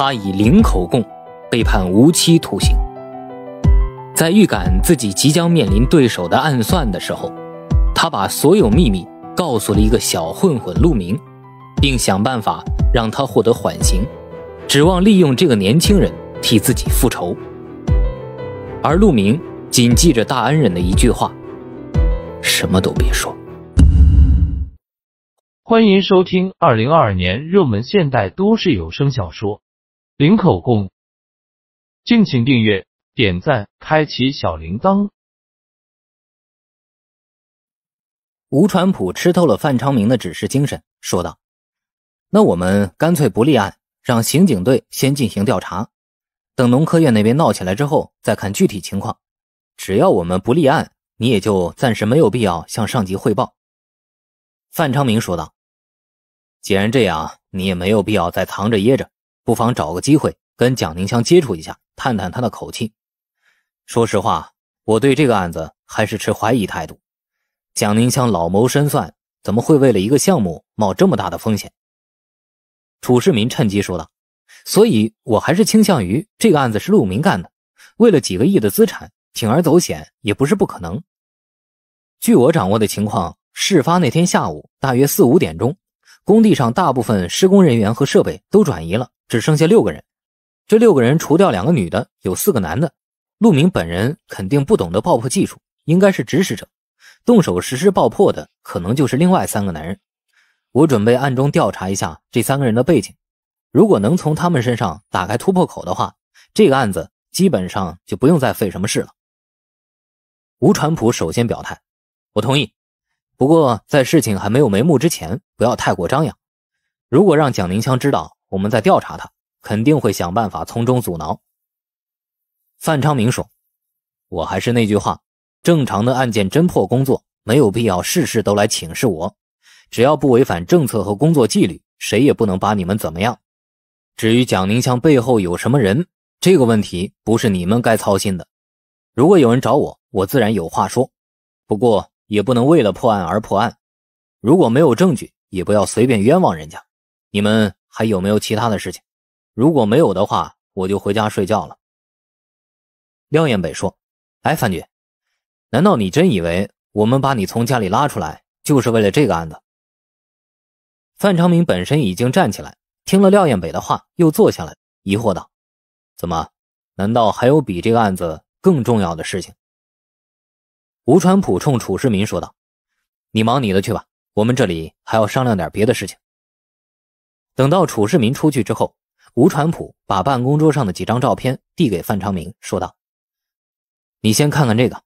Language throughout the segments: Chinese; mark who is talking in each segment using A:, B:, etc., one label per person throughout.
A: 他以零口供被判无期徒刑。在预感自己即将面临对手的暗算的时候，他把所有秘密告诉了一个小混混陆明，并想办法让他获得缓刑，指望利用这个年轻人替自己复仇。而陆明谨记着大恩人的一句话：“
B: 什么都别说。”欢迎收听二零二二年热门现代都市有声小说。零口供，敬请订阅、点赞、开启小铃铛。吴传普吃透了范昌明的指示精神，说道：“
A: 那我们干脆不立案，让刑警队先进行调查，等农科院那边闹起来之后再看具体情况。只要我们不立案，你也就暂时没有必要向上级汇报。”范昌明说道：“既然这样，你也没有必要再藏着掖着。”不妨找个机会跟蒋宁香接触一下，探探他的口气。说实话，我对这个案子还是持怀疑态度。蒋宁香老谋深算，怎么会为了一个项目冒这么大的风险？楚世民趁机说道：“所以我还是倾向于这个案子是陆明干的。为了几个亿的资产，铤而走险也不是不可能。据我掌握的情况，事发那天下午大约四五点钟，工地上大部分施工人员和设备都转移了。”只剩下六个人，这六个人除掉两个女的，有四个男的。陆明本人肯定不懂得爆破技术，应该是指使者。动手实施爆破的可能就是另外三个男人。我准备暗中调查一下这三个人的背景，如果能从他们身上打开突破口的话，这个案子基本上就不用再费什么事了。吴传普首先表态，我同意，不过在事情还没有眉目之前，不要太过张扬。如果让蒋宁强知道。我们在调查他，肯定会想办法从中阻挠。”范昌明说，“我还是那句话，正常的案件侦破工作没有必要事事都来请示我，只要不违反政策和工作纪律，谁也不能把你们怎么样。至于蒋宁强背后有什么人，这个问题不是你们该操心的。如果有人找我，我自然有话说。不过也不能为了破案而破案，如果没有证据，也不要随便冤枉人
B: 家。你们。”还有没有其他的事情？如果没有的话，我就回家睡觉了。廖艳北说：“哎，范局，难道你真以为我们把你从家里拉出来，就是为了这个案子？”范长明
A: 本身已经站起来，听了廖艳北的话，又坐下来，疑惑道：“怎么？难道还有比这个案子更重要的事情？”吴传普冲楚世民说道：“你忙你的去吧，我们这里还要商量点别的事情。”
B: 等到楚世民出去之后，吴传普把办公桌上的几张照片递给范昌明，说道：“你先看看这个。”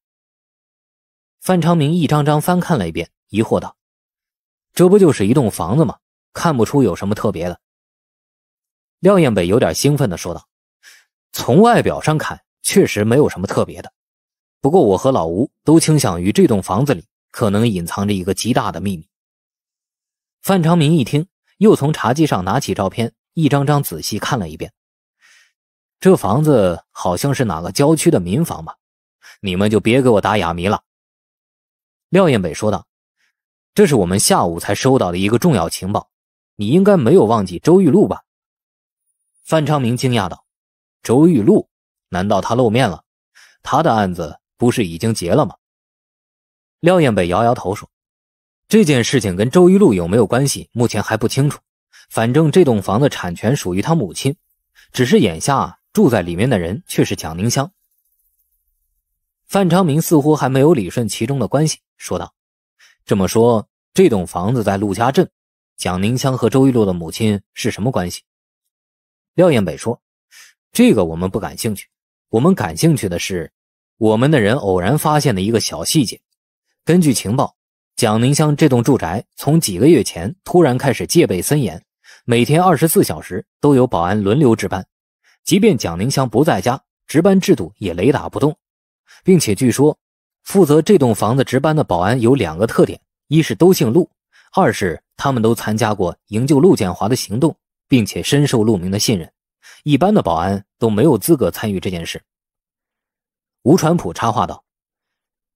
B: 范昌明一张张翻看了一遍，疑惑道：“这不就是一栋房子吗？看
A: 不出有什么特别的。”廖艳北有点兴奋地说道：“从外表上看，确实没有什么特别的。不过我和老吴都倾向于这栋房子里可能隐藏着一个极大的秘密。”范昌明一听。又从茶几上拿起照片，一张张仔细看了一遍。这房子好像是哪个郊区的民房吧？你们就别给我打哑谜了。”廖艳北说道，“这是我们下午才收到的一个重要情报。你应该没有忘记周玉露吧？”范昌明惊讶道，“周玉露？难道她露面了？她的案子不是已经结了吗？”廖艳北摇摇头说。这件事情跟周玉露有没有关系，目前还不清楚。反正这栋房子产权属于他母亲，只是眼下住在里面的人却是蒋宁香。范昌明似乎还没有理顺其中的关系，说道：“这么说，这栋房子在陆家镇，蒋宁香和周玉露的母亲是什么关系？”廖艳北说：“这个我们不感兴趣，我们感兴趣的是，我们的人偶然发现的一个小细节。根据情报。”蒋宁香这栋住宅从几个月前突然开始戒备森严，每天二十四小时都有保安轮流值班。即便蒋宁香不在家，值班制度也雷打不动。并且据说，负责这栋房子值班的保安有两个特点：一是都姓陆，二是他们都参加过营救陆建华的行动，并且深受陆明的信任。一般的保安都没有资格参与这件事。吴传普插话道：“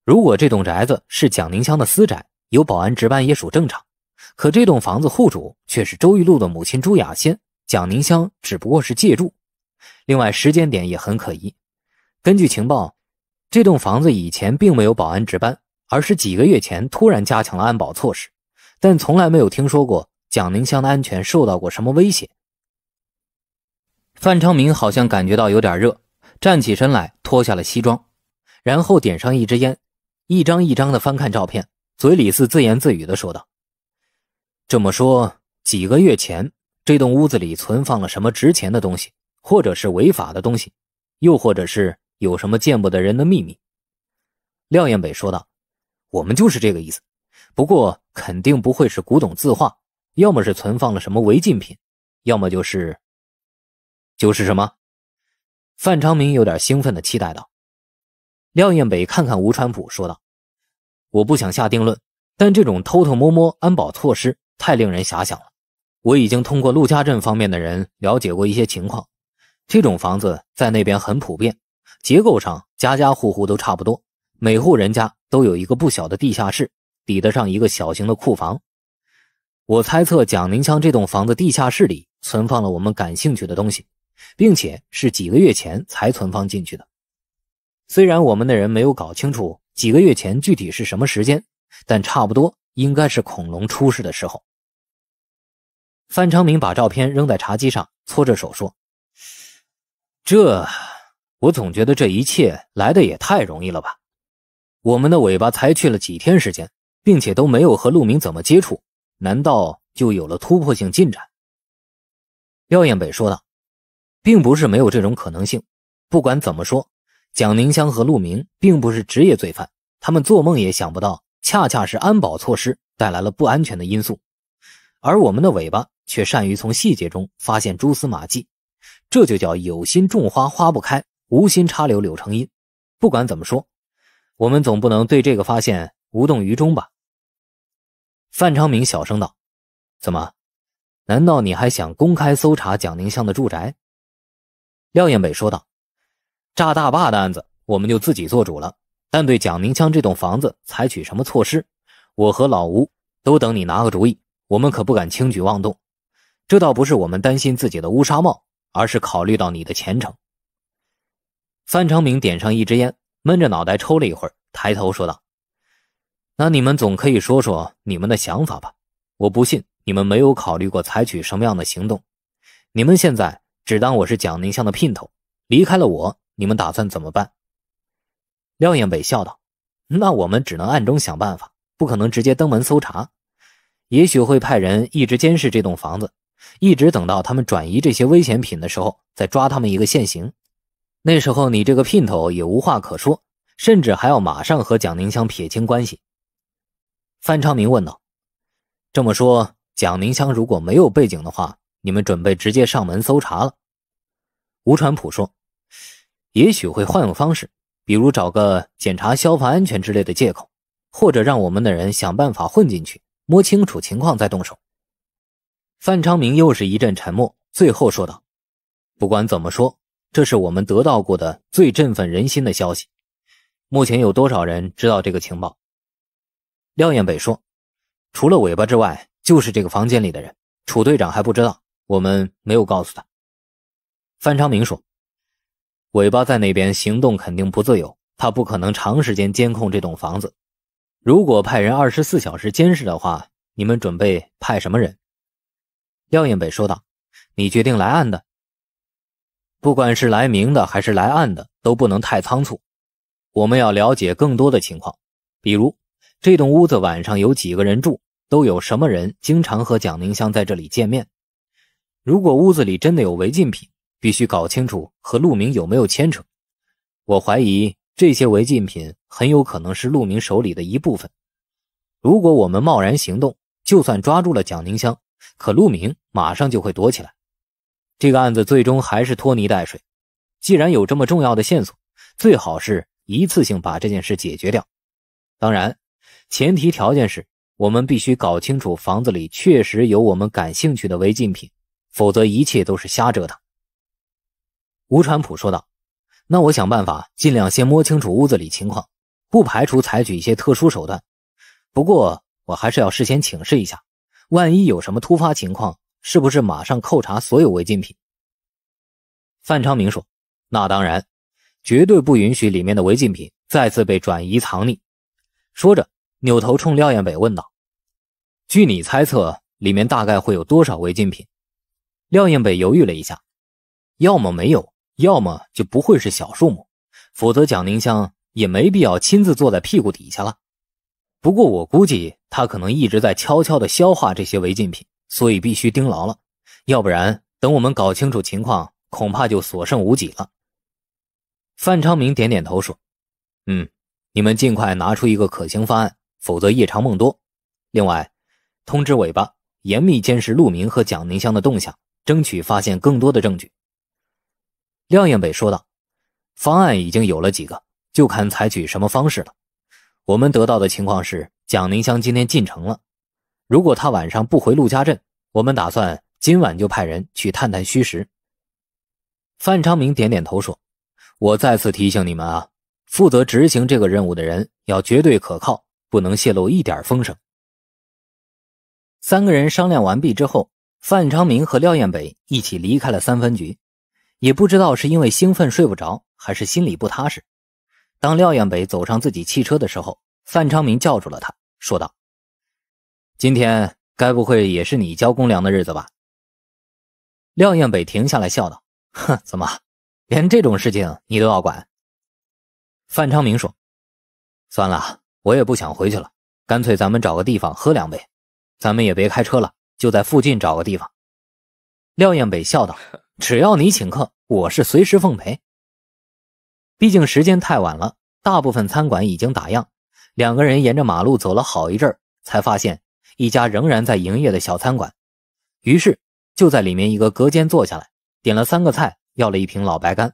A: 如果这栋宅子是蒋宁香的私宅。”有保安值班也属正常，可这栋房子户主却是周玉露的母亲朱雅仙，蒋宁香只不过是借住。另外，时间点也很可疑。根据情报，这栋房子以前并没有保安值班，而是几个月前突然加强了安保措施，但从来没有听说过蒋宁香的安全受到过什么威胁。范昌明好像感觉到有点热，站起身来脱下了西装，然后点上一支烟，一张一张的翻看照片。嘴里是自言自语的说道：“这么说，几个月前这栋屋子里存放了什么值钱的东西，或者是违法的东西，又或者是有什么见不得人的秘密？”廖艳北说道：“我们就是这个意思，不过肯定不会是古董字画，要么是存放了什
B: 么违禁品，要么就是……就是什么？”范昌明有点兴奋的期待道。廖艳北看看吴川普，说道。
A: 我不想下定论，但这种偷偷摸摸安保措施太令人遐想了。我已经通过陆家镇方面的人了解过一些情况。这种房子在那边很普遍，结构上家家户户都差不多，每户人家都有一个不小的地下室，抵得上一个小型的库房。我猜测蒋宁乡这栋房子地下室里存放了我们感兴趣的东西，并且是几个月前才存放进去的。虽然我们的人没有搞清楚。几个月前，具体是什么时间？但差不多应该是恐龙出世的时候。范昌明把照片扔在茶几上，搓着手说：“这，我总觉得这一切来的也太容易了吧？我们的尾巴才去了几天时间，并且都没有和陆明怎么接触，难道就有了突破性进展？”廖彦北说道：“并不是没有这种可能性。不管怎么说。”蒋宁香和陆明并不是职业罪犯，他们做梦也想不到，恰恰是安保措施带来了不安全的因素。而我们的尾巴却善于从细节中发现蛛丝马迹，这就叫有心种花花不开，无心插柳柳成荫。不管怎么说，我们总不能对这个发现
B: 无动于衷吧？范昌明小声道：“怎么？难道你还想公开搜查蒋宁香的住宅？”廖艳北说道。
A: 炸大坝的案子，我们就自己做主了。但对蒋宁香这栋房子采取什么措施，我和老吴都等你拿个主意。我们可不敢轻举妄动。这倒不是我们担心自己的乌纱帽，而是考虑到你的前程。范长明点上一支烟，闷着脑袋抽了一会儿，抬头说道：“那你们总可以说说你们的想法吧？我不信你们没有考虑过采取什么样的行动。你们现在只当我是蒋宁香的姘头，离开了我。”你们打算怎么办？廖艳北笑道：“那我们只能暗中想办法，不可能直接登门搜查。也许会派人一直监视这栋房子，一直等到他们转移这些危险品的时候，再抓他们一个现行。那时候你这个姘头也无话可说，甚至还要马上和蒋宁香撇清关系。”范昌明问道：“这么说，蒋宁香如果没有背景的话，你们准备直接上门搜查了？”吴传普说。也许会换个方式，比如找个检查消防安全之类的借口，或者让我们的人想办法混进去，摸清楚情况再动手。范昌明又是一阵沉默，最后说道：“不管怎么说，这是我们得到过的最振奋人心的消息。目前有多少人知道这个情报？”廖彦北说：“除了尾巴之外，就是这个房间里的人。楚队长还不知道，我们没有告诉他。”范昌明说。尾巴在那边，行动肯定不自由。他不可能长时间监控这栋房子。如果派人二十四小时监视的话，你们准备派什么人？廖艳北说道：“你决定来暗的。不管是来明的还是来暗的，都不能太仓促。我们要了解更多的情况，比如这栋屋子晚上有几个人住，都有什么人经常和蒋宁香在这里见面。如果屋子里真的有违禁品。”必须搞清楚和陆明有没有牵扯。我怀疑这些违禁品很有可能是陆明手里的一部分。如果我们贸然行动，就算抓住了蒋宁香，可陆明马上就会躲起来，这个案子最终还是拖泥带水。既然有这么重要的线索，最好是一次性把这件事解决掉。当然，前提条件是我们必须搞清楚房子里确实有我们感兴趣的违禁品，否则一切都是瞎折腾。吴传普说道：“那我想办法，尽量先摸清楚屋子里情况，不排除采取一些特殊手段。不过我还是要事先请示一下，万一有什么突发情况，是不是马上扣查所有违禁品？”范昌明说：“那当然，绝对不允许里面的违禁品再次被转移藏匿。”说着，扭头冲廖艳北问道：“据你猜测，里面大概会有多少违禁品？”廖艳北犹豫了一下，要么没有。要么就不会是小数目，否则蒋宁香也没必要亲自坐在屁股底下了。不过我估计他可能一直在悄悄地消化这些违禁品，所以必须盯牢了，要不然等我们搞清楚情况，恐怕就所剩无几了。范昌明点点头说：“嗯，你们尽快拿出一个可行方案，否则夜长梦多。另外，通知尾巴，严密监视陆明和蒋宁香的动向，争取发现更多的证据。”廖艳北说道：“方案已经有了几个，就看采取什么方式了。我们得到的情况是，蒋宁香今天进城了。如果他晚上不回陆家镇，我们打算今晚就派人去探探虚实。”范昌明点点头说：“我再次提醒你们啊，负责执行这个任务的人要绝对可靠，不能泄露一点风声。”三个人商量完毕之后，范昌明和廖艳北一起离开了三分局。也不知道是因为兴奋睡不着，还是心里不踏实。当廖艳北走上自己汽车的时候，范昌明叫住
B: 了他，说道：“今天该不会也是你交公粮的日子吧？”廖艳北停下来笑道：“哼，怎么，连这种事情你都要管？”范昌明说：“算了，我也不想回去了，干脆咱们找个地方喝两杯，咱们也别开车了，就在附近找个地方。”
A: 廖艳北笑道。只要你请客，我是随时奉陪。毕竟时间太晚了，大部分餐馆已经打烊。两个人沿着马路走了好一阵，才发现一家仍然在营业的小餐馆。于是就在里面一个隔间坐下来，点了三个菜，要了一瓶老白干。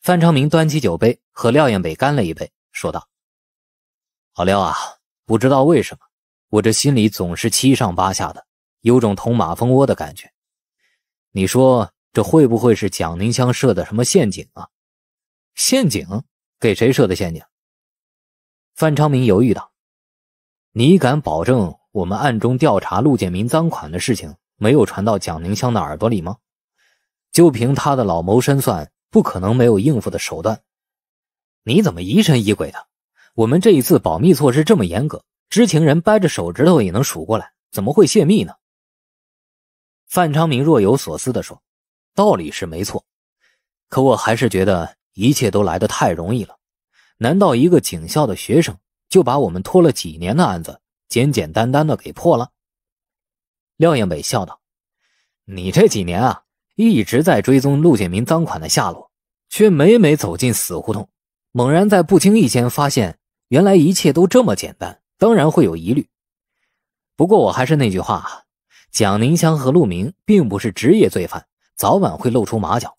A: 范昌明端起酒杯，和廖艳北干了一杯，说道：“老廖啊，不知道为什么，我这心里总是七上八下的，有种捅马蜂窝的感觉。”你说这会不会是蒋宁香设的什么陷阱啊？陷阱给谁设的陷阱？范昌明犹豫道：“你敢保证我们暗中调查陆建明赃款的事情没有传到蒋宁香的耳朵里吗？就凭他的老谋深算，不可能没有应付的手段。你怎么疑神疑鬼的？我们这一次保密措施这么严格，知情人掰着手指头也能数过来，怎么会泄密呢？”范昌明若有所思的说：“道理是没错，可我还是觉得一切都来的太容易了。难道一个警校的学生就把我们拖了几年的案子简简单单的给破了？”廖艳伟笑道：“你这几年啊，一直在追踪陆建明赃款的下落，却每每走进死胡同，猛然在不经意间发现，原来一切都这么简单，当然会有疑虑。不过我还是那句话。”蒋宁香和陆明并不是职业罪犯，早晚会露出马脚。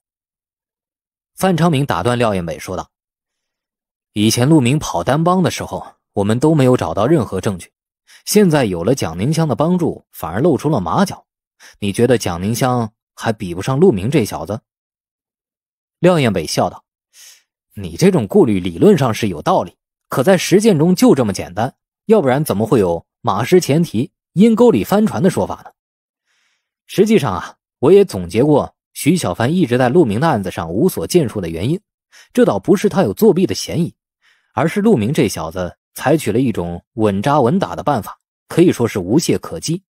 A: 范昌明打断廖艳伟说道：“以前陆明跑单帮的时候，我们都没有找到任何证据，现在有了蒋宁香的帮助，反而露出了马脚。你觉得蒋宁香还比不上陆明这小子？”廖艳伟笑道：“你这种顾虑理论上是有道理，可在实践中就这么简单，要不然怎么会有‘马失前蹄，阴沟里翻船’的说法呢？”实际上啊，我也总结过徐小凡一直在陆明的案子上无所建树的原因。这倒不是他有作弊的嫌疑，而是陆明这小子采取了一种稳扎稳打的办法，可以说是无懈可击。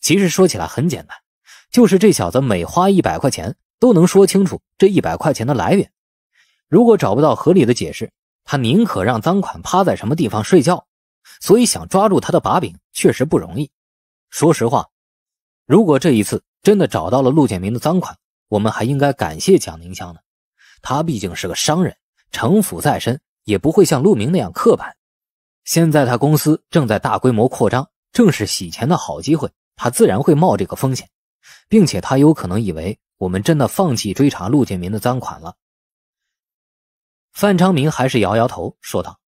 A: 其实说起来很简单，就是这小子每花一百块钱都能说清楚这一百块钱的来源。如果找不到合理的解释，他宁可让赃款趴在什么地方睡觉。所以想抓住他的把柄确实不容易。说实话。如果这一次真的找到了陆建明的赃款，我们还应该感谢蒋宁香呢。他毕竟是个商人，城府再深也不会像陆明那样刻板。现在他公司正在大规模扩张，正是洗钱的好机会，他自然会冒这个风险，并且他有可能以为我们真的放弃追查陆建明的赃款了。范昌明还是摇摇头说道：“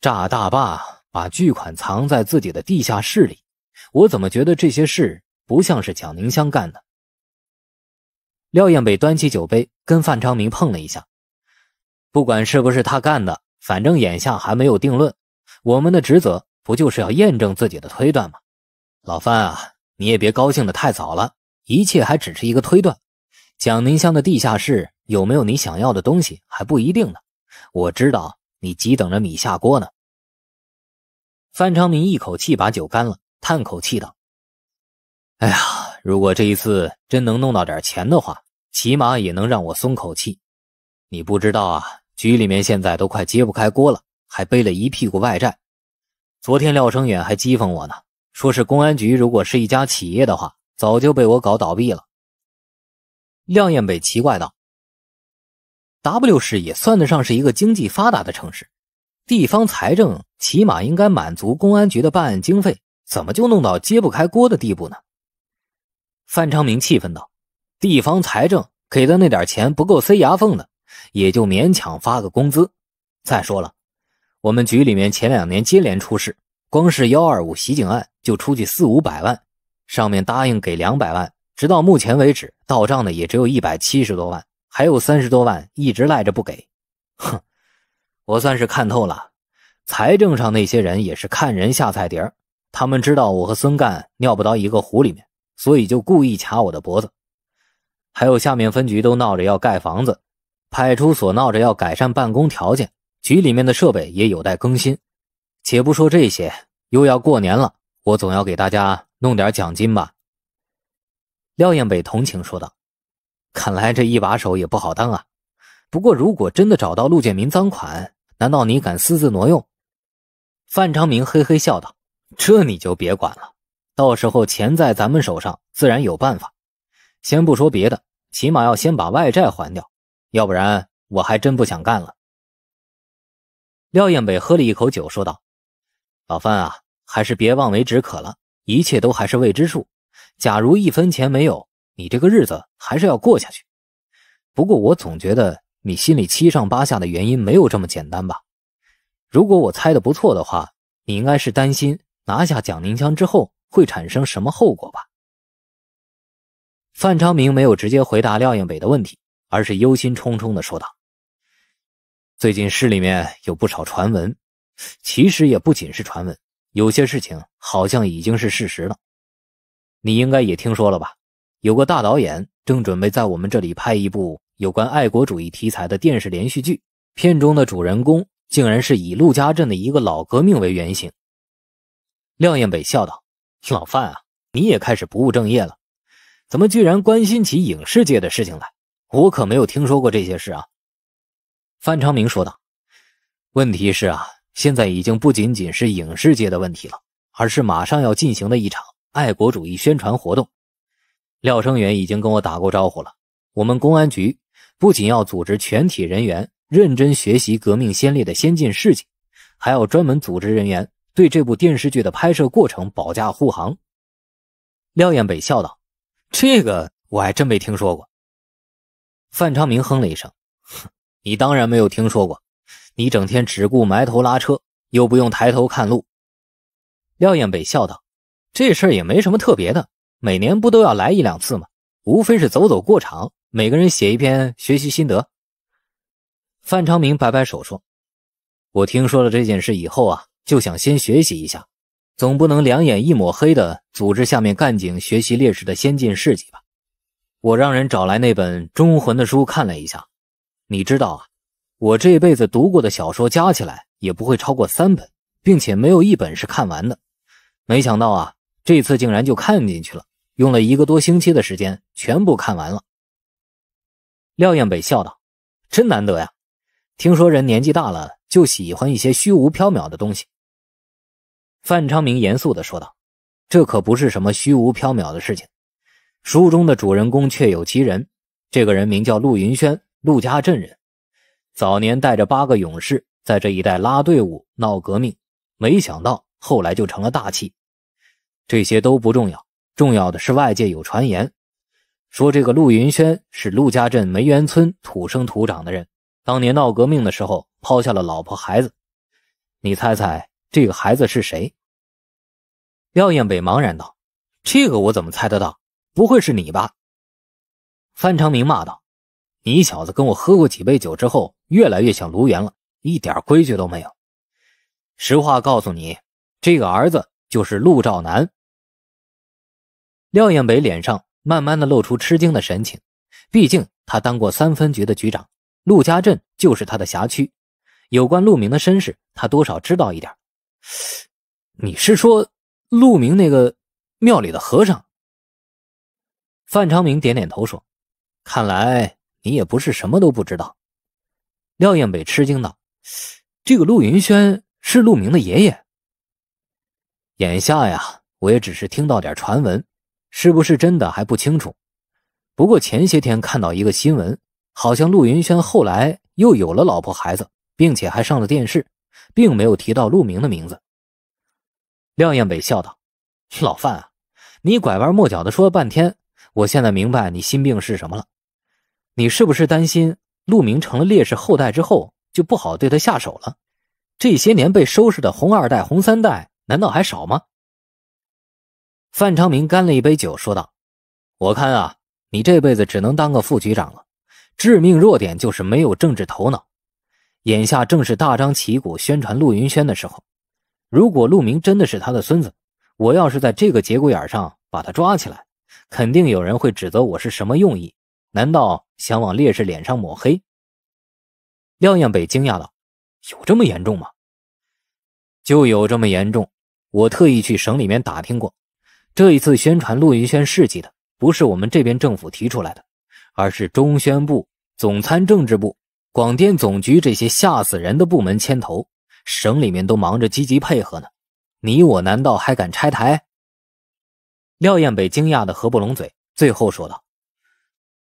A: 炸大坝，把巨款藏在自己的地下室里。”我怎么觉得这些事不像是蒋宁香干的？廖艳北端起酒杯跟范昌明碰了一下。不管是不是他干的，反正眼下还没有定论。我们的职责不就是要验证自己的推断吗？老范啊，你也别高兴的太早了，一切还只是一个推断。蒋宁香的地下室有没有你想要的东西还不一定呢。我知道你急等着米下锅呢。范昌明一口气把酒干了。叹口气道：“哎呀，如果这一次真能弄到点钱的话，起码也能让我松口气。你不知道啊，局里面现在都快揭不开锅了，还背了一屁股外债。昨天廖声远还讥讽我呢，说是公安局如果是一家企业的话，早就被我搞倒闭了。”廖艳北奇怪道：“W 市也算得上是一个经济发达的城市，地方财政起码应该满足公安局的办案经费。”怎么就弄到揭不开锅的地步呢？范昌明气愤道：“地方财政给的那点钱不够塞牙缝的，也就勉强发个工资。再说了，我们局里面前两年接连出事，光是幺二五袭警案就出去四五百万，上面答应给两百万，直到目前为止到账的也只有一百七十多万，还有三十多万一直赖着不给。哼，我算是看透了，财政上那些人也是看人下菜碟他们知道我和孙干尿不到一个壶里面，所以就故意卡我的脖子。还有下面分局都闹着要盖房子，派出所闹着要改善办公条件，局里面的设备也有待更新。且不说这些，又要过年了，我总要给大家弄点奖金吧。廖艳北同情说道：“看来这一把手也不好当啊。不过如果真的找到陆建民赃款，难道你敢私自挪用？”范昌明嘿嘿笑道。这你就别管了，到时候钱在咱们手上，自然有办法。先不说别的，起码要先把外债还掉，要不然我还真不想干了。廖艳北喝了一口酒，说道：“老范啊，还是别望梅止渴了，一切都还是未知数。假如一分钱没有，你这个日子还是要过下去。不过我总觉得你心里七上八下的原因没有这么简单吧？如果我猜的不错的话，你应该是担心。”拿下蒋宁江之后会产生什么后果吧？范昌明没有直接回答廖应北的问题，而是忧心忡忡的说道：“最近市里面有不少传闻，其实也不仅是传闻，有些事情好像已经是事实了。你应该也听说了吧？有个大导演正准备在我们这里拍一部有关爱国主义题材的电视连续剧，片中的主人公竟然是以陆家镇的一个老革命为原型。”廖彦北笑道：“老范啊，你也开始不务正业了，怎么居然关心起影视界的事情来？我可没有听说过这些事啊。”范昌明说道：“问题是啊，现在已经不仅仅是影视界的问题了，而是马上要进行的一场爱国主义宣传活动。廖生元已经跟我打过招呼了，我们公安局不仅要组织全体人员认真学习革命先烈的先进事迹，还要专门组织人员。”对这部电视剧的拍摄过程保驾护航。廖艳北笑道：“这个我还真没听说过。”范昌明哼了一声：“你当然没有听说过，你整天只顾埋头拉车，又不用抬头看路。”廖艳北笑道：“这事儿也没什么特别的，每年不都要来一两次吗？无非是走走过场，每个人写一篇学习心得。”范昌明摆摆手说：“我听说了这件事以后啊。”就想先学习一下，总不能两眼一抹黑的组织下面干警学习烈士的先进事迹吧？我让人找来那本《忠魂》的书看了一下，你知道啊，我这辈子读过的小说加起来也不会超过三本，并且没有一本是看完的。没想到啊，这次竟然就看进去了，用了一个多星期的时间全部看完了。廖艳北笑道：“真难得呀，听说人年纪大了就喜欢一些虚无缥缈的东西。”范昌明严肃地说道：“这可不是什么虚无缥缈的事情。书中的主人公确有其人，这个人名叫陆云轩，陆家镇人。早年带着八个勇士在这一带拉队伍闹革命，没想到后来就成了大器。这些都不重要，重要的是外界有传言说这个陆云轩是陆家镇梅园村土生土长的人。当年闹革命的时候，抛下了老婆孩子。你猜猜
B: 这个孩子是谁？”廖艳北茫然道：“这个我怎么猜得到？不会是你吧？”范长明骂道：“你小子跟我
A: 喝过几杯酒之后，越来越像卢元了，一点规矩都没有。实话告诉你，这个儿子就是陆兆南。”廖艳北脸上慢慢的露出吃惊的神情，毕竟他当过三分局的局长，陆家镇就是他的辖区，有关陆明的身世，他多少知道一点。你是说？陆明那个庙里的和尚。范长明点点头说：“看来你也不是什么都不知道。”廖燕北吃惊道：“这个陆云轩是陆明的爷爷。眼下呀，我也只是听到点传闻，是不是真的还不清楚。不过前些天看到一个新闻，好像陆云轩后来又有了老婆孩子，并且还上了电视，并没有提到陆明的名字。”廖艳北笑道：“老范啊，你拐弯抹角的说了半天，我现在明白你心病是什么了。你是不是担心陆明成了烈士后代之后，就不好对他下手了？这些年被收拾的红二代、红三代，难道还少吗？”范昌明干了一杯酒，说道：“我看啊，你这辈子只能当个副局长了。致命弱点就是没有政治头脑。眼下正是大张旗鼓宣传陆云轩的时候。”如果陆明真的是他的孙子，我要是在这个节骨眼上把他抓起来，肯定有人会指责我是什么用意？难道想往烈士脸上抹黑？廖艳北惊讶道：“有这么严重吗？”“就有这么严重。”我特意去省里面打听过，这一次宣传陆云轩事迹的，不是我们这边政府提出来的，而是中宣部、总参政治部、广电总局这些吓死人的部门牵头。省里面都忙着积极配合呢，你我难道还敢拆台？廖艳北惊讶的合不拢嘴，最后说道：“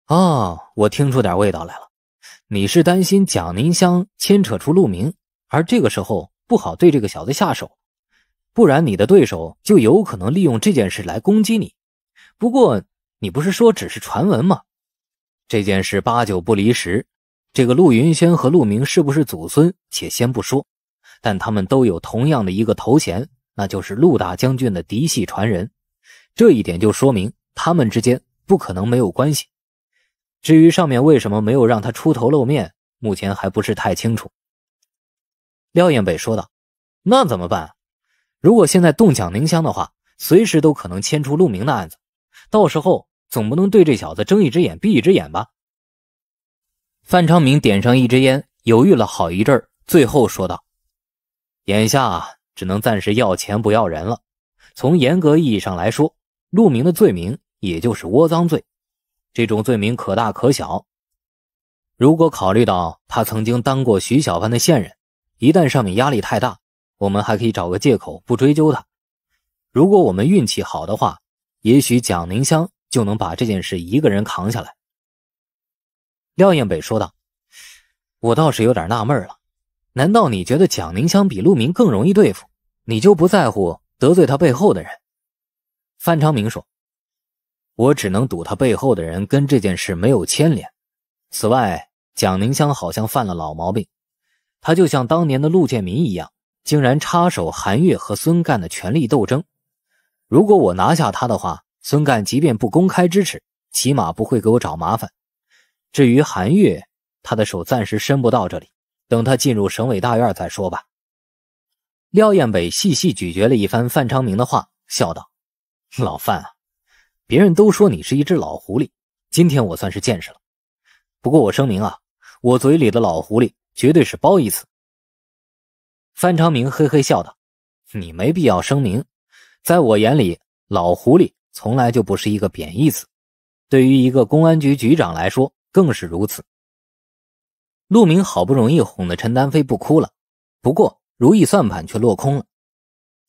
A: 哦，我听出点味道来了，你是担心蒋凝香牵扯出陆明，而这个时候不好对这个小子下手，不然你的对手就有可能利用这件事来攻击你。不过你不是说只是传闻吗？这件事八九不离十。这个陆云轩和陆明是不是祖孙，且先不说。”但他们都有同样的一个头衔，那就是陆大将军的嫡系传人，这一点就说明他们之间不可能没有关系。至于上面为什么没有让他出头露面，目前还不是太清楚。廖艳北说道：“那怎么办？如果现在动蒋宁香的话，随时都可能牵出陆明的案子，到时候总不能对这小子睁一只眼闭一只眼吧？”范昌明点上一支烟，犹豫了好一阵，最后说道。眼下只能暂时要钱不要人了。从严格意义上来说，陆明的罪名也就是窝赃罪，这种罪名可大可小。如果考虑到他曾经当过徐小帆的线人，一旦上面压力太大，我们还可以找个借口不追究他。如果我们运气好的话，也许蒋宁香就能把这件事一个人扛下来。廖艳北说道：“我倒是有点纳闷了。”难道你觉得蒋宁香比陆明更容易对付？你就不在乎得罪他背后的人？范昌明说：“我只能赌他背后的人跟这件事没有牵连。此外，蒋宁香好像犯了老毛病，他就像当年的陆建民一样，竟然插手韩月和孙干的权力斗争。如果我拿下他的话，孙干即便不公开支持，起码不会给我找麻烦。至于韩月，他的手暂时伸不到这里。”等他进入省委大院再说吧。廖艳北细细咀嚼了一番范昌明的话，笑道：“老范啊，别人都说你是一只老狐狸，今天我算是见识了。不过我声明啊，我嘴里的老狐狸绝对是褒义词。”范昌明嘿嘿笑道：“你没必要声明，在我眼里，老狐狸从来就不是一个贬义词，对于一个公安局局长来说更是如此。”陆明好不容易哄得陈丹飞不哭了，不过如意算盘却落空了，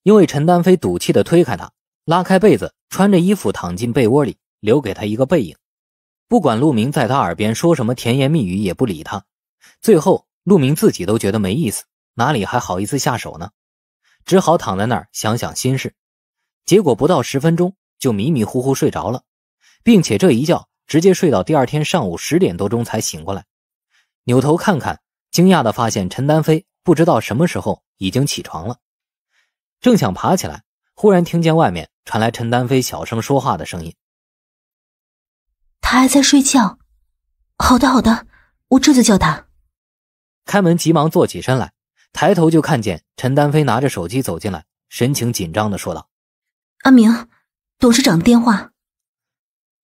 A: 因为陈丹飞赌气的推开他，拉开被子，穿着衣服躺进被窝里，留给他一个背影。不管陆明在他耳边说什么甜言蜜语，也不理他。最后，陆明自己都觉得没意思，哪里还好意思下手呢？只好躺在那儿想想心事。结果不到十分钟，就迷迷糊糊睡着了，并且这一觉直接睡到第二天上午十点多钟才醒过来。扭头看看，惊讶的发现陈丹飞不知道什么时候已经起床了，正想爬起来，忽然听见外面传来陈丹飞小声说话的声音。
B: 他还在睡觉，好的好的，我这就叫他。
A: 开门，急忙坐起身来，抬头就看见陈丹飞拿着手机走进来，神情紧张的说道：“
B: 阿明，董事长的电话。”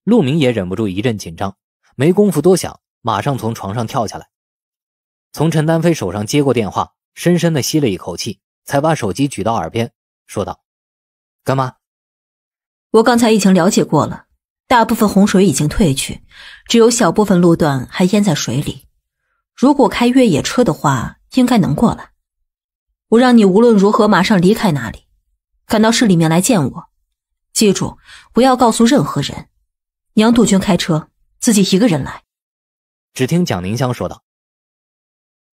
A: 陆明也忍不住一阵紧张，没工夫多想。马上从床上跳下来，
B: 从陈丹飞手上接过电话，深深的吸了一口气，才把手机举到耳边，说道：“干妈，我刚才已经了解过了，大部分洪水已经退去，只有小部分路段还淹在水里。如果开越野车的话，应该能过来。我让你无论如何马上离开那里，赶到市里面来见我。记住，不要告诉任何人，娘杜鹃开车，自己一个人来。”只听蒋宁香说道：“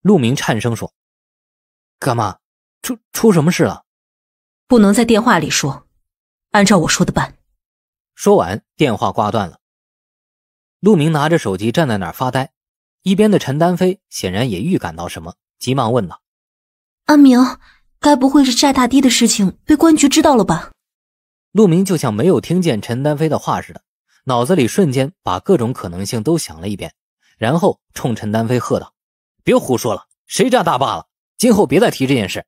B: 陆明，颤声说，干妈，出出什么事了？不能在电话里说，按照我说的办。”说完，
A: 电话挂断了。陆明拿着手机站在那儿发呆，一边的陈丹飞显然也预感到什么，急忙问道：“阿明，该不会是寨大堤的事情被公安局知道了吧？”陆明就像没有听见陈丹飞的话似的，脑子里瞬间把各种可能性都想了一遍。然后冲陈丹飞喝道：“别胡说了，谁炸大坝了？今后别再提这件事。”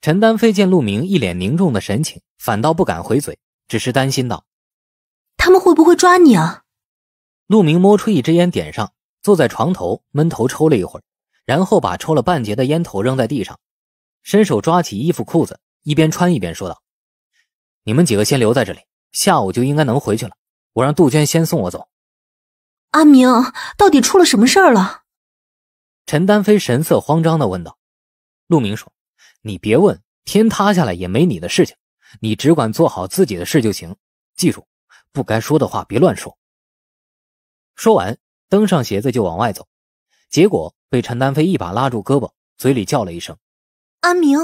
A: 陈丹飞见陆明一脸凝重的神情，反倒不敢回嘴，只是担心道：“
B: 他们会不会抓你啊？”
A: 陆明摸出一支烟，点上，坐在床头闷头抽了一会儿，然后把抽了半截的烟头扔在地上，伸手抓起衣服裤子，一边穿一边说道：“你们几个先留在这里，下午就应该能回去了。我让杜鹃先送我走。”
B: 阿明，到底出了什么事儿了？
A: 陈丹飞神色慌张的问道。陆明说：“你别问，天塌下来也没你的事情，你只管做好自己的事就行。记住，不该说的话别乱说。”说完，登上鞋子就往外走，结果被陈丹飞一把拉住胳膊，嘴里叫了一声：“
B: 阿明。”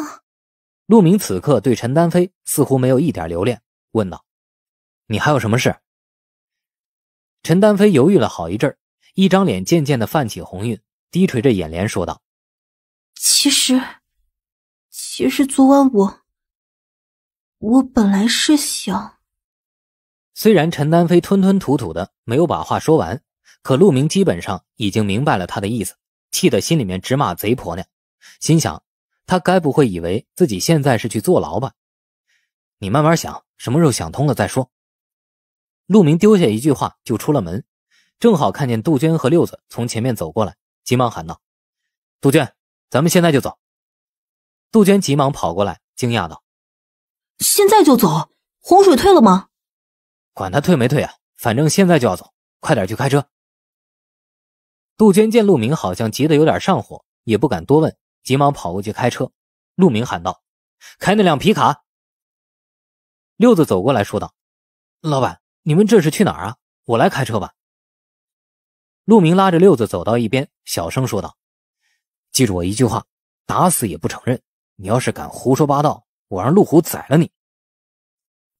A: 陆明此刻对陈丹飞似乎没有一点留恋，问道：“你还有什么事？”陈丹飞犹豫了好一阵儿，一张脸渐渐的泛起红
B: 晕，低垂着眼帘说道：“其实，其实昨晚我，我本来是想……”虽
A: 然陈丹飞吞吞吐吐的没有把话说完，可陆明基本上已经明白了他的意思，气得心里面直骂贼婆娘，心想他该不会以为自己现在是去坐牢吧？你慢慢想，什么时候想通了再说。陆明丢下一句话就出了门，正好看见杜鹃和六子从前面走过来，
B: 急忙喊道：“杜鹃，咱们现在就走。”杜鹃急忙跑过来，惊讶道：“现在就走？洪水退了吗？”“管他退没退啊，反正现在就要走，快点去开车。”杜鹃见陆明好像急得有点上火，也不敢多问，急忙跑过去开车。陆明喊道：“开那辆皮卡。”六子走过来说道：“老板。”你们这是去哪儿啊？我来开车吧。陆明拉着六子走到一边，
A: 小声说道：“记住我一句话，打死也不承认。你要是敢胡说八道，我让陆虎宰了你。”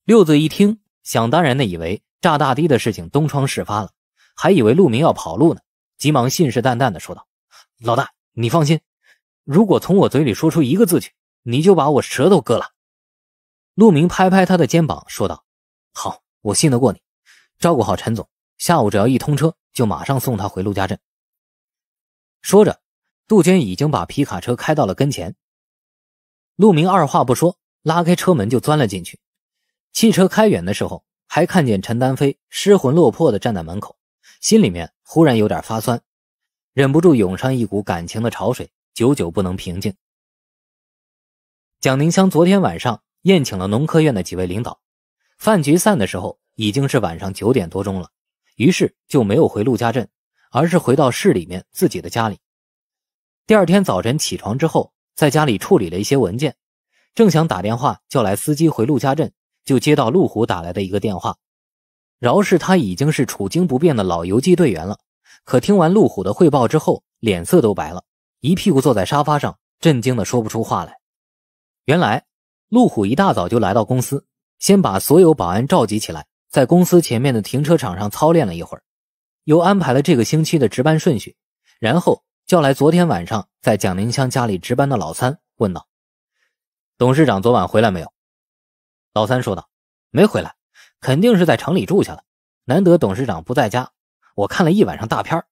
A: 六子一听，想当然的以为炸大堤的事情东窗事发了，还以为陆明要跑路呢，急忙信誓旦旦的说道：“老大，你放心，如果从我嘴里说出一个字，去，你就把我舌头割了。”陆明拍拍他的肩膀，说道：“好。”我信得过你，照顾好陈总。下午只要一通车，就马上送他回陆家镇。说着，杜鹃已经把皮卡车开到了跟前。陆明二话不说，拉开车门就钻了进去。汽车开远的时候，还看见陈丹飞失魂落魄地站在门口，心里面忽然有点发酸，忍不住涌上一股感情的潮水，久久不能平静。蒋宁香昨天晚上宴请了农科院的几位领导。饭局散的时候已经是晚上九点多钟了，于是就没有回陆家镇，而是回到市里面自己的家里。第二天早晨起床之后，在家里处理了一些文件，正想打电话叫来司机回陆家镇，就接到陆虎打来的一个电话。饶是他已经是处惊不变的老游击队员了，可听完陆虎的汇报之后，脸色都白了，一屁股坐在沙发上，震惊的说不出话来。原来，陆虎一大早就来到公司。先把所有保安召集起来，在公司前面的停车场上操练了一会儿，又安排了这个星期的值班顺序，然后叫来昨天晚上在蒋明香家里值班的老三，问道：“
B: 董事长昨晚回来没有？”老三说道：“没回来，肯定是在城里住下了。难得董事长不在家，我看了一晚上大片。”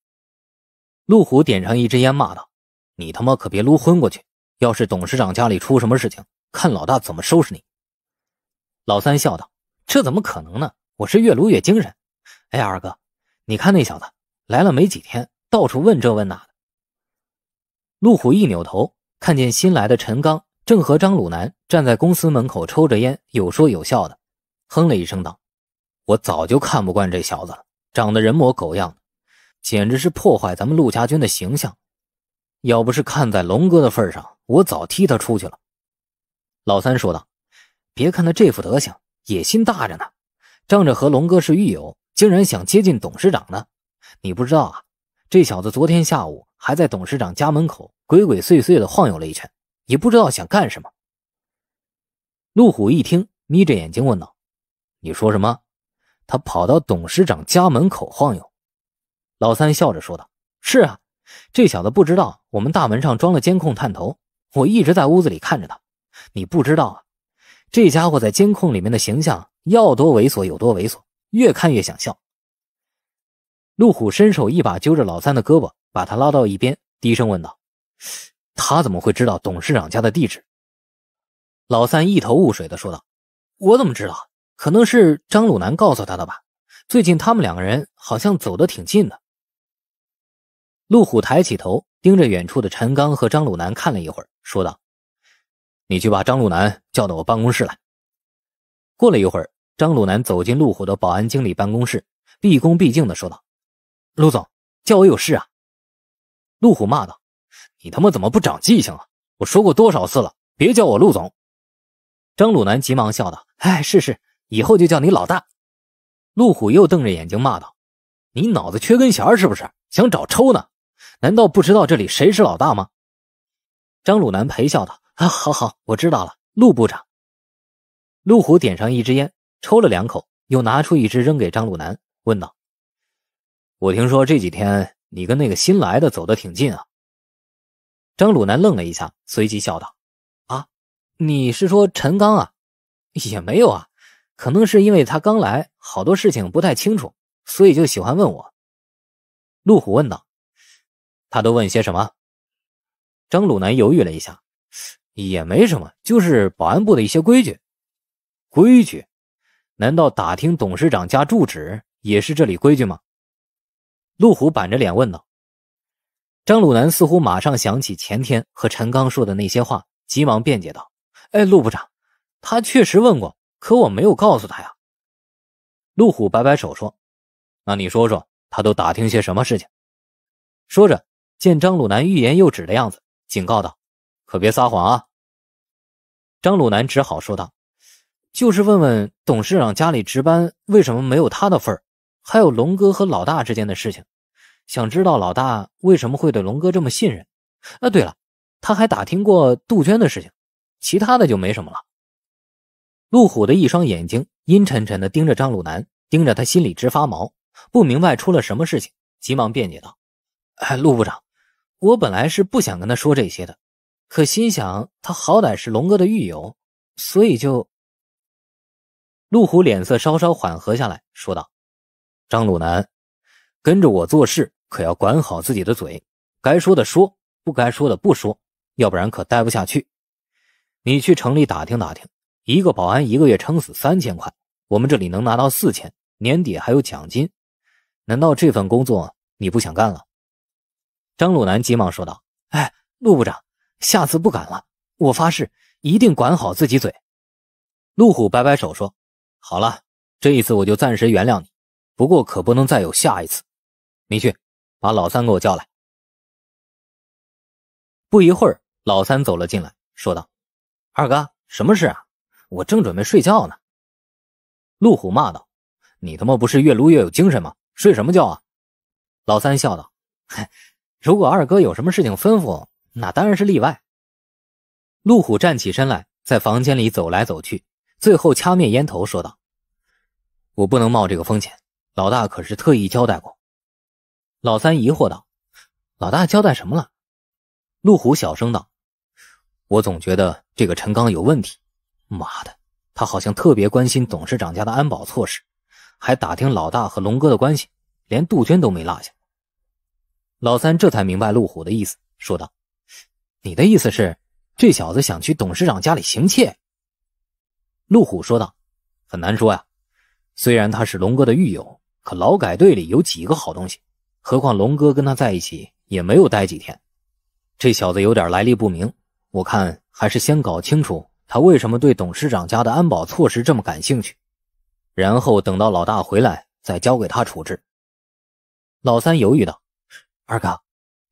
B: 陆虎
A: 点上一支烟，骂道：“你他妈可别撸昏过去！要是董事长家里出什么事情，看老大怎么收拾你！”老三笑道：“这怎么可能呢？我是越撸越精神。”哎，二哥，你看那小子来了没几天，到处问这问那的。陆虎一扭头，看见新来的陈刚正和张鲁南站在公司门口抽着烟，有说有笑的，哼了一声道：“我早就看不惯这小子了，长得人模狗样，简直是破坏咱们陆家军的形象。要不是看在龙哥的份上，我早踢他出去了。”老三说道。别看他这副德行，野心大着呢。仗着和龙哥是狱友，竟然想接近董事长呢。你不知道啊，这小子昨天下午还在董事长家门口鬼鬼祟祟的晃悠了一圈，也不知道想干什么。陆虎一听，眯着眼睛问道：“你说什么？他跑到董事长家门口晃悠？”老三笑着说道：“是啊，这小子不知道我们大门上装了监控探头，我一直在屋子里看着他。你不知道啊。”这家伙在监控里面的形象要多猥琐有多猥琐，越看越想笑。陆虎伸手一把揪着老三的胳膊，把他拉到一边，低声问道：“他怎么会知道董事长家的地址？”老三一头雾水的说道：“我怎么知道？可能是张鲁南告诉他的吧。最近他们两个人好像走得挺近的。”陆虎抬起头，盯着远处的陈刚和张鲁南看了一会儿，说道。你去把张鲁南叫到我办公室来。过了一会儿，张鲁南走进路虎的保安经理办公室，毕恭毕敬的说道：“陆总，叫我有事啊。”路虎骂道：“你他妈怎么不长记性啊！我说过多少次了，别叫我陆总。”张鲁南急忙笑道：“哎，是是，以后就叫你老大。”路虎又瞪着眼睛骂道：“你脑子缺根弦是不是？想找抽呢？难道不知道这里谁是老大吗？”张鲁南陪笑道。好好，我知道了，陆部长。陆虎点上一支烟，抽了两口，又拿出一支扔给张鲁南，问道：“我听说这几天你跟那个新来的走得挺近啊？”张鲁南愣了一下，随即笑道：“啊，你是说陈刚啊？也没有啊，可能是因为他刚来，好多事情不
B: 太清楚，所以就喜欢问我。”陆虎问道：“
A: 他都问些什么？”张鲁南犹豫了一下。也没什么，就是保安部的一些规矩。规矩？难道打听董事长家住址也是这里规矩吗？陆虎板着脸问道。张鲁南似乎马上想起前天和陈刚说的那些话，急忙辩解道：“哎，
B: 陆部长，他确实问过，可我没有告诉他呀。”陆虎摆摆手说：“那你说说，他都打听些什么事情？”说着，见张鲁南欲言又止的样子，警告道。可别撒谎啊！
A: 张鲁南只好说道：“就是问问董事长家里值班为什么没有他的份儿，还有龙哥和老大之间的事情，想知道老大为什么会对龙哥这么信任。啊，对了，他还打听过杜鹃的事情，其他的就没什么了。”陆虎的一双眼睛阴沉沉的盯着张鲁南，盯着他心里直发毛，不明白出了什么事情，急忙辩解道：“哎，陆部长，我本来是不想跟他说这些的。”可心想，他好歹是龙哥的狱友，
B: 所以就。路虎脸色稍稍缓和下来说道：“张鲁南，跟着我做事，可要管好自己的嘴，
A: 该说的说，不该说的不说，要不然可待不下去。你去城里打听打听，一个保安一个月撑死三千块，我们这里能拿到四千，年底还有奖金。难道这份工作你不想干了？”张鲁南急忙说道：“哎，陆部长。”下次不敢了，我发誓一定管
B: 好自己嘴。陆虎摆摆手说：“好了，这一次我就暂时原谅你，不过可不能再有下一次。你去把老三给我叫来。”不一会儿，老三走了进来，说道：“二哥，什么事啊？我正准备睡觉呢。”陆虎骂道：“你他妈
A: 不是越撸越有精神吗？睡什么觉啊？”老三笑道：“ 如果二哥有什么事情吩咐。”那当然是例外。路虎站起身来，在房间里走来走去，最后掐灭烟头，说道：“我不能冒这个风险。老大可是特意交代过。”老三疑惑道：“老大交代什么了？”路虎小声道：“我总觉得这个陈刚有问题。妈的，他好像特别关心董事长家的安保措施，还打听老大和龙哥的关系，连杜鹃都没落下。”老三这才明白路虎的意思，说道。你的意思是，这小子想去董事长家里行窃？陆虎说道：“很难说呀，虽然他是龙哥的狱友，可劳改队里有几个好东西，何况龙哥跟他在一起也没有待几天，这小子有点来历不明。我看还是先搞清楚他为什么对董事长家的安保措施这么感兴趣，然后等到老大回来再交给他处置。”老三犹豫道：“二哥，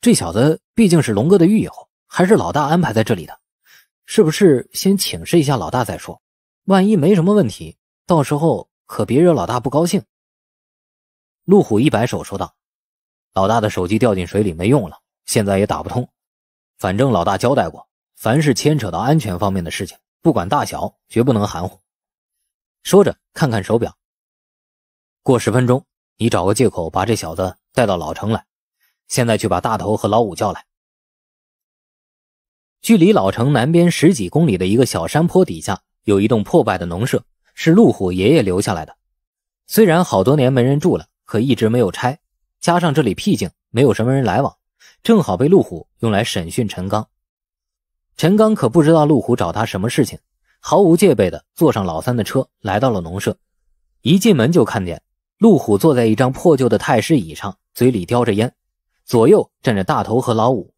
A: 这小子毕竟是龙哥的狱友。”还是老大安排在这里的，是不是先请示一下老大再说？万一没什么问题，到时候可别惹老大不高兴。陆虎一摆手说道：“老大的手机掉进水里没用了，现在也打不通。反正老大交代过，凡是牵扯到安全方面的事情，不管大小，绝不能含糊。”说着，看看手表，过十分钟，你找个借口把这小子带到老城来。现在去把大头和老五叫来。距离老城南边十几公里的一个小山坡底下，有一栋破败的农舍，是路虎爷爷留下来的。虽然好多年没人住了，可一直没有拆。加上这里僻静，没有什么人来往，正好被路虎用来审讯陈刚。陈刚可不知道路虎找他什么事情，毫无戒备的坐上老三的车，来到了农舍。一进门就看见路虎坐在一张破旧的太师椅上，嘴里叼着烟，左右站着大头和老五。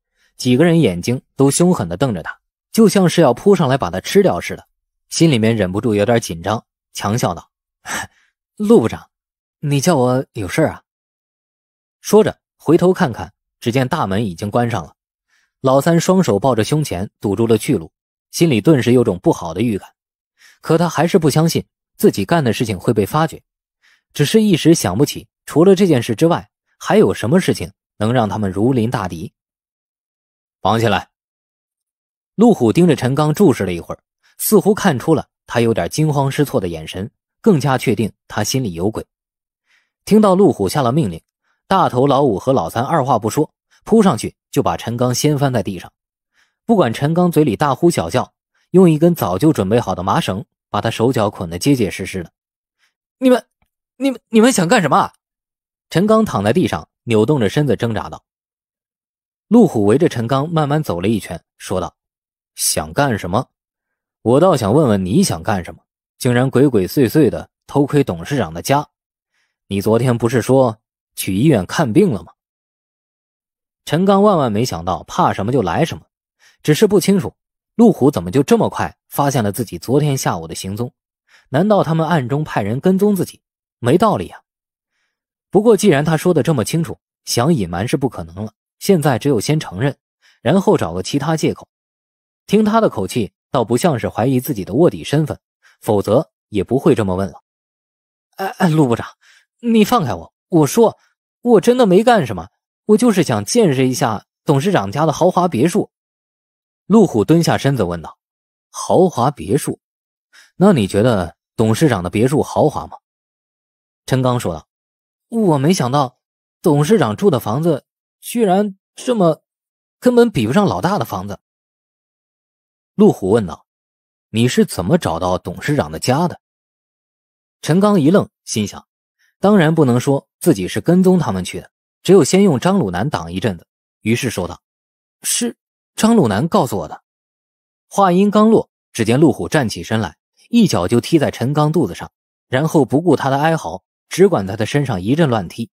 A: 几个人眼睛都凶狠地瞪着他，就像是要扑上来把他吃掉似的，心里面忍不住有点紧张，强笑道：“ 陆部长，你叫我有事啊。”说着回头看看，只见大门已经关上了。老三双手抱着胸前，堵住了去路，心里顿时有种不好的预感。可他还是不相信自己干的事情会被发觉，只是一时想不起除了这件事之外，还有什么事情能让他们如临大敌。绑起来！陆虎盯着陈刚注视了一会儿，似乎看出了他有点惊慌失措的眼神，更加确定他心里有鬼。听到陆虎下了命令，大头老五和老三二话不说，扑上去就把陈刚掀翻在地上。不管陈刚嘴里大呼小叫，用一根早就准备好的麻绳把他手脚捆得结结实实的。你们、你们、你们想干什么？陈刚躺在地上，扭动着身子挣扎道。路虎围着陈刚慢慢走了一圈，说道：“想干什么？我倒想问问你想干什么？竟然鬼鬼祟祟的偷窥董事长的家！你昨天不是说去医院看病了吗？”陈刚万万没想到，怕什么就来什么，只是不清楚路虎怎么就这么快发现了自己昨天下午的行踪？难道他们暗中派人跟踪自己？没道理呀！不过既然他说的这么清楚，想隐瞒是不可能了。现在只有先承认，然后找个其他借口。听他的口气，倒不像是怀疑自己的卧底身份，否则也不会这么问了。哎哎，陆部长，你放开我！我说，我真的没干什么，我就是想见识一下董事长家的豪华别墅。陆虎蹲下身子问道：“豪华别墅？那你觉得董事长的别墅豪华吗？”陈刚说
B: 道：“我没想到，董事长住的房子。”居然这么，根本比不上老大的房子。陆虎问道：“你是怎么找到董事长的家的？”陈刚一愣，心想：“
A: 当然不能说自己是跟踪他们去的，只有先用张鲁南挡一阵子。”于是说道：“是张鲁南告诉我的。”话音刚落，只见陆虎站起身来，一脚就踢在陈刚肚子上，然后不顾他的哀嚎，只管在他身上一阵乱踢。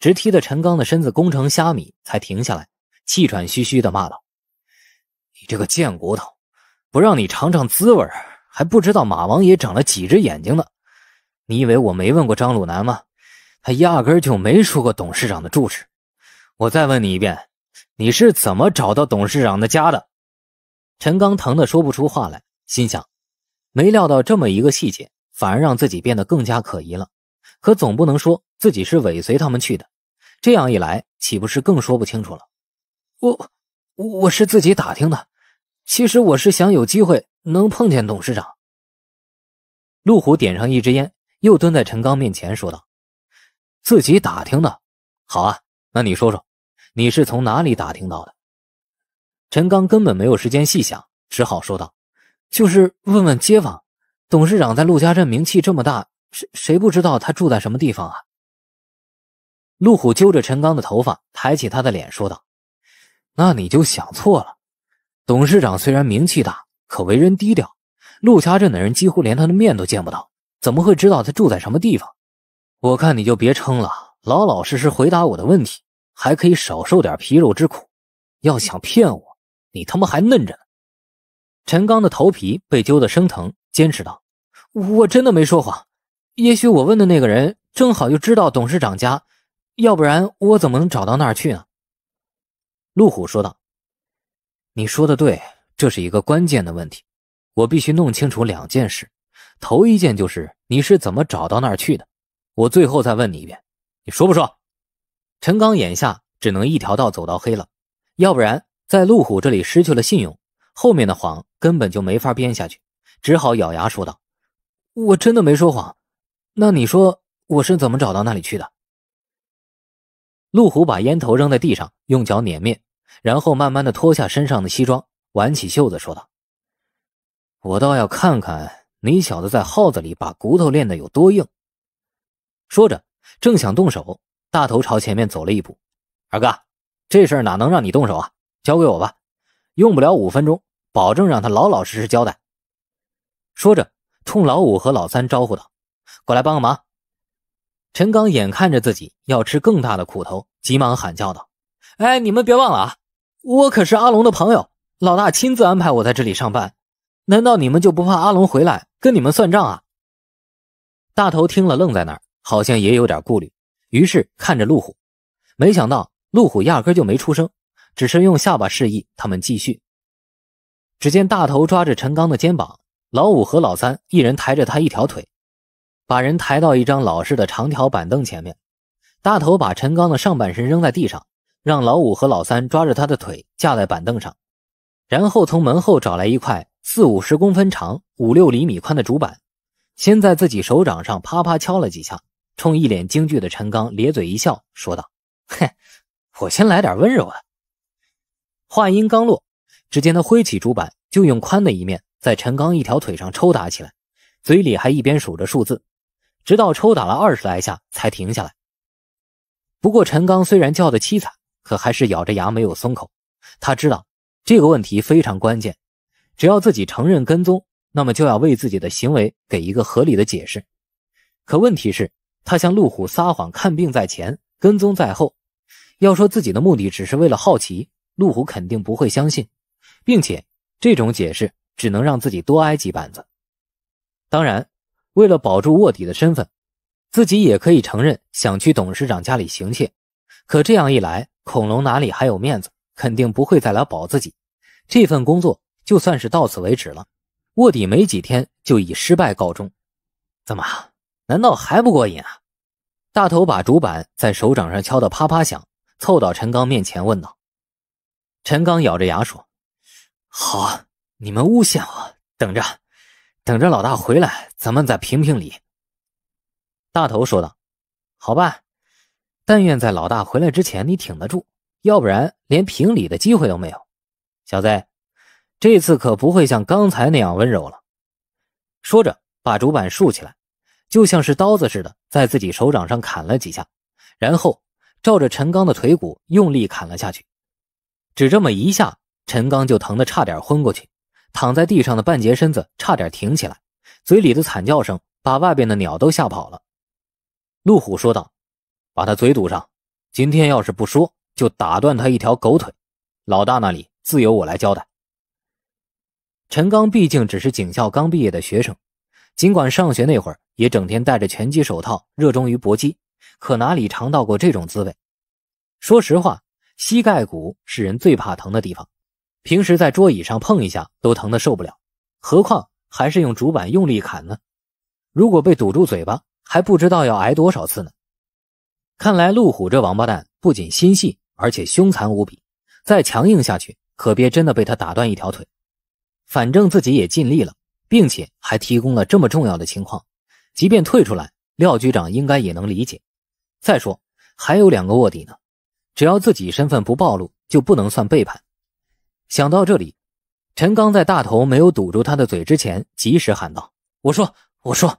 A: 直踢得陈刚的身子弓成虾米，才停下来，气喘吁吁地骂道：“你这个贱骨头，不让你尝尝滋味，还不知道马王爷长了几只眼睛呢！你以为我没问过张鲁南吗？他压根就没说过董事长的住址。我再问你一遍，你是怎么找到董事长的家的？”陈刚疼得说不出话来，心想：没料到这么一个细节，反而让自己变得更加可疑了。可总不能说。自己是尾随他们去的，这样一来，岂不是更说不清楚了？我我我是自己打听的，其实我是想有机会能碰见董事长。陆虎点上一支烟，又蹲在陈刚面前说道：“自己打听的，好啊，那你说说，你是从哪里打听到的？”陈刚根本没有时间细想，只好说道：“就是问问街坊，董事长在陆家镇名气这么大，谁谁不知道他住在什么地方啊？”路虎揪着陈刚的头发，抬起他的脸，说道：“那你就想错了。董事长虽然名气大，可为人低调，陆家镇的人几乎连他的面都见不到，怎么会知道他住在什么地方？我看你就别撑了，老老实实回答我的问题，还可以少受点皮肉之苦。要想骗我，你他妈还嫩着呢！”陈刚的头皮被揪得生疼，坚持道：“我真的没说谎。也许我问的那个人正好又知道董事长家。”要不然我怎么能找到那儿去呢？路虎说道：“你说的对，这是一个关键的问题，我必须弄清楚两件事。头一件就是你是怎么找到那儿去的。我最后再问你一遍，你说不说？”陈刚眼下只能一条道走到黑了，要不然在路虎这里失去了信用，后面的谎根本就没法编下去。只好咬牙说道：“我真的没说谎。那你说我是怎么找到那里去的？”路虎把烟头扔在地上，用脚碾灭，然后慢慢的脱下身上的西装，挽起袖子，说道：“我倒要看看你小子在号子里把骨头练的有多硬。”说着，正想动手，大头朝前面走了一步：“二哥，这事儿哪能让你动手啊？交给我吧，用不了五分钟，保证让他老老实实交代。”说着，冲老五和老三招呼道：“过来帮个忙。”陈刚眼看着自己要吃更大的苦头，急忙喊叫道：“哎，你们别忘了啊，我可是阿龙的朋友，老大亲自安排我在这里上班，难道你们就不怕阿龙回来跟你们算账啊？”大头听了愣在那儿，好像也有点顾虑，于是看着路虎。没想到路虎压根就没出声，只是用下巴示意他们继续。只见大头抓着陈刚的肩膀，老五和老三一人抬着他一条腿。把人抬到一张老式的长条板凳前面，大头把陈刚的上半身扔在地上，让老五和老三抓着他的腿架在板凳上，然后从门后找来一块四五十公分长、五六厘米宽的竹板，先在自己手掌上啪啪敲了几下，冲一脸惊惧的陈刚咧嘴一笑，说道：“嘿，我先来点温柔的。”话音刚落，只见他挥起竹板，就用宽的一面在陈刚一条腿上抽打起来，嘴里还一边数着数字。直到抽打了二十来下才停下来。不过，陈刚虽然叫得凄惨，可还是咬着牙没有松口。他知道这个问题非常关键，只要自己承认跟踪，那么就要为自己的行为给一个合理的解释。可问题是，他向陆虎撒谎，看病在前，跟踪在后。要说自己的目的只是为了好奇，陆虎肯定不会相信，并且这种解释只能让自己多挨几板子。当然。为了保住卧底的身份，自己也可以承认想去董事长家里行窃。可这样一来，恐龙哪里还有面子？肯定不会再来保自己。这份工作就算是到此为止了。卧底没几天就以失败告终，怎么？难道还不过瘾啊？大头把主板在手掌上敲得啪啪响，凑到陈刚面前问道。陈刚咬着牙说：“好，你们诬陷我，等着。”等着老大回来，咱们再评评理。”大头说道，“好吧，但愿在老大回来之前你挺得住，要不然连评理的机会都没有。小子，这次可不会像刚才那样温柔了。”说着，把竹板竖起来，就像是刀子似的，在自己手掌上砍了几下，然后照着陈刚的腿骨用力砍了下去。只这么一下，陈刚就疼得差点昏过去。躺在地上的半截身子差点挺起来，嘴里的惨叫声把外边的鸟都吓跑了。陆虎说道：“把他嘴堵上，今天要是不说，就打断他一条狗腿。老大那里自有我来交代。”陈刚毕竟只是警校刚毕业的学生，尽管上学那会儿也整天戴着拳击手套，热衷于搏击，可哪里尝到过这种滋味？说实话，膝盖骨是人最怕疼的地方。平时在桌椅上碰一下都疼得受不了，何况还是用竹板用力砍呢？如果被堵住嘴巴，还不知道要挨多少次呢。看来陆虎这王八蛋不仅心细，而且凶残无比。再强硬下去，可别真的被他打断一条腿。反正自己也尽力了，并且还提供了这么重要的情况，即便退出来，廖局长应该也能理解。再说还有两个卧底呢，只要自己身份不暴露，就不能算背
B: 叛。想到这里，陈刚在大头没有堵住他的嘴之前，及时喊道：“我说，我说。”